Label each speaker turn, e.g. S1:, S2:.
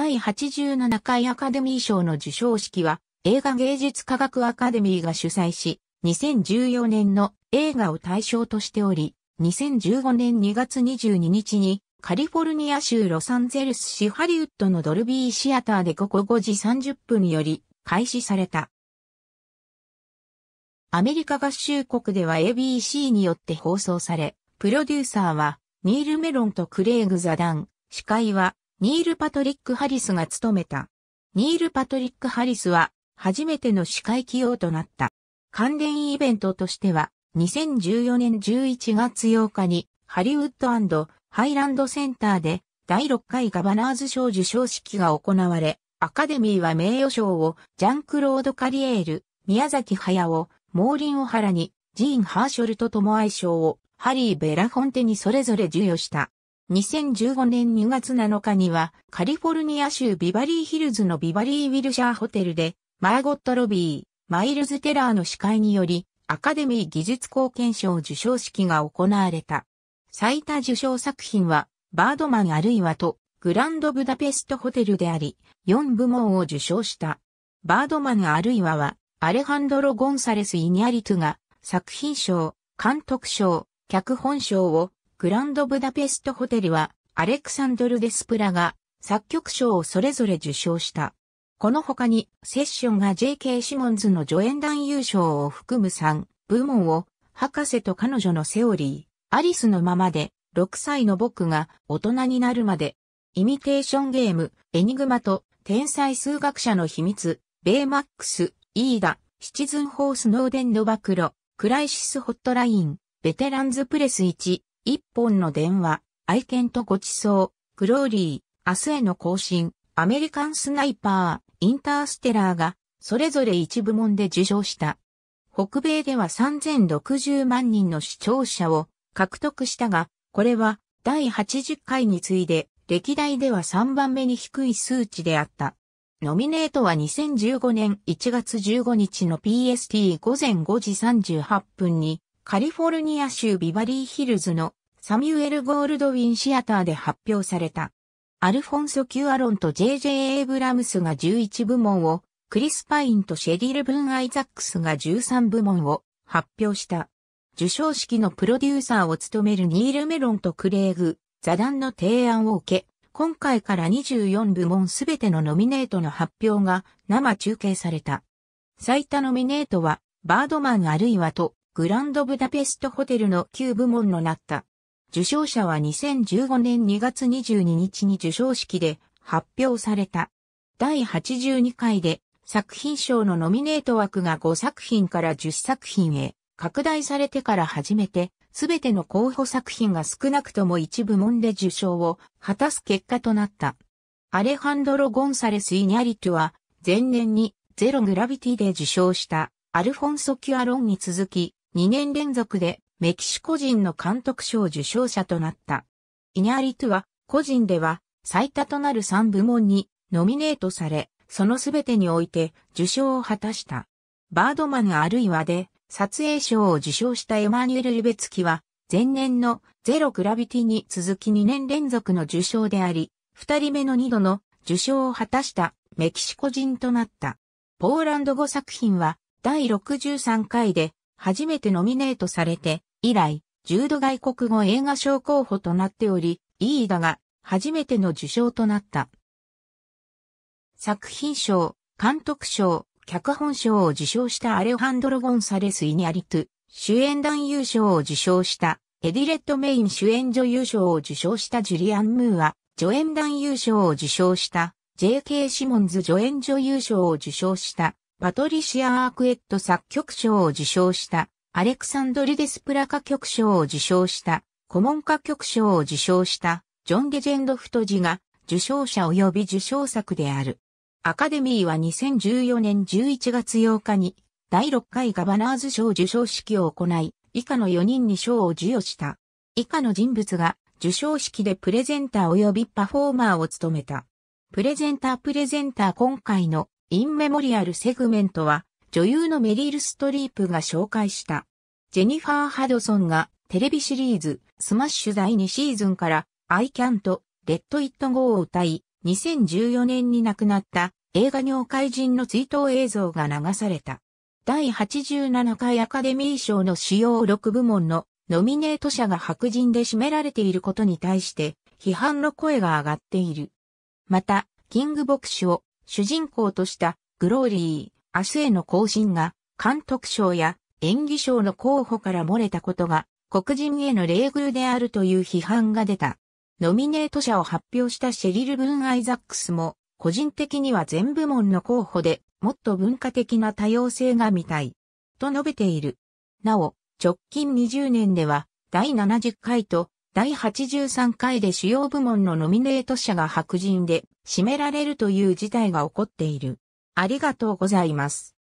S1: 第87回アカデミー賞の授賞式は映画芸術科学アカデミーが主催し、2014年の映画を対象としており、2015年2月22日にカリフォルニア州ロサンゼルス市ハリウッドのドルビーシアターで午後5時30分より開始された。アメリカ合衆国では ABC によって放送され、プロデューサーはニール・メロンとクレイグ・ザダン、司会はニール・パトリック・ハリスが務めた。ニール・パトリック・ハリスは初めての司会起用となった。関連イベントとしては、2014年11月8日にハリウッドハイランドセンターで第6回ガバナーズ賞受賞式が行われ、アカデミーは名誉賞をジャンクロード・カリエール、宮崎駿、モーリン・オハラに、ジーン・ハーショルと共愛賞をハリー・ベラフォンテにそれぞれ授与した。2015年2月7日には、カリフォルニア州ビバリーヒルズのビバリー・ウィルシャーホテルで、マーゴット・ロビー、マイルズ・テラーの司会により、アカデミー技術貢献賞受賞式が行われた。最多受賞作品は、バードマンあるいはと、グランドブダペストホテルであり、4部門を受賞した。バードマンあるいはは、アレハンドロ・ゴンサレス・イニャリトゥが、作品賞、監督賞、脚本賞を、グランドブダペストホテルは、アレクサンドル・デスプラが作曲賞をそれぞれ受賞した。この他に、セッションが J.K. シモンズの助演男優賞を含む3部門を、博士と彼女のセオリー、アリスのままで、6歳の僕が大人になるまで、イミテーションゲーム、エニグマと、天才数学者の秘密、ベイマックス、イーダ、シチズンホースノーデンの暴露、クライシスホットライン、ベテランズプレス1、一本の電話、愛犬とごちそう、グローリー、明日への更新、アメリカンスナイパー、インターステラーが、それぞれ一部門で受賞した。北米では3060万人の視聴者を獲得したが、これは第80回に次いで歴代では3番目に低い数値であった。ノミネートは2015年1月15日の PST 午前5時38分にカリフォルニア州ビバリーヒルズのサミュエル・ゴールドウィン・シアターで発表された。アルフォンソ・キュアロンと J.J. エイブラムスが11部門を、クリス・パインとシェリル・ブン・アイザックスが13部門を発表した。受賞式のプロデューサーを務めるニール・メロンとクレーグ、座談の提案を受け、今回から24部門すべてのノミネートの発表が生中継された。最多ノミネートは、バードマンあるいはと、グランドブダペストホテルの9部門のなった。受賞者は2015年2月22日に受賞式で発表された。第82回で作品賞のノミネート枠が5作品から10作品へ拡大されてから初めて、すべての候補作品が少なくとも一部門で受賞を果たす結果となった。アレハンドロ・ゴンサレス・イニャリトゥは、前年にゼログラビティで受賞したアルフォンソ・キュアロンに続き、2年連続でメキシコ人の監督賞受賞者となった。イニャリトゥは、個人では最多となる3部門にノミネートされ、そのすべてにおいて受賞を果たした。バードマンあるいはで撮影賞を受賞したエマニュエル・ルベツキは、前年のゼログラビティに続き2年連続の受賞であり、2人目の2度の受賞を果たしたメキシコ人となった。ポーランド語作品は第63回で初めてノミネートされて以来、重度外国語映画賞候補となっており、イーダが初めての受賞となった。作品賞、監督賞、脚本賞を受賞したアレハンドロ・ゴンサレス・イニャリト主演男優賞を受賞したエディレット・メイン主演女優賞を受賞したジュリアン・ムーア、助演男優賞を受賞した J.K. シモンズ助演女優賞を受賞したパトリシア・アークエット作曲賞を受賞したアレクサンドル・デスプラ歌曲賞を受賞した、顧問歌曲賞を受賞した、ジョン・レジェンド・フトジが、受賞者及び受賞作である。アカデミーは2014年11月8日に、第6回ガバナーズ賞受賞式を行い、以下の4人に賞を授与した。以下の人物が、受賞式でプレゼンター及びパフォーマーを務めた。プレゼンタープレゼンター今回のインメモリアルセグメントは女優のメリル・ストリープが紹介したジェニファー・ハドソンがテレビシリーズスマッシュ第2シーズンから I Can't Let It Go を歌い2014年に亡くなった映画業界人の追悼映像が流された。第87回アカデミー賞の主要6部門のノミネート者が白人で占められていることに対して批判の声が上がっている。また、キング牧師を主人公としたグローリー、明日への行進が監督賞や演技賞の候補から漏れたことが黒人への礼遇であるという批判が出た。ノミネート者を発表したシェリル・ブン・アイザックスも、個人的には全部門の候補で、もっと文化的な多様性が見たい。と述べている。なお、直近20年では、第70回と第83回で主要部門のノミネート者が白人で占められるという事態が起こっている。ありがとうございます。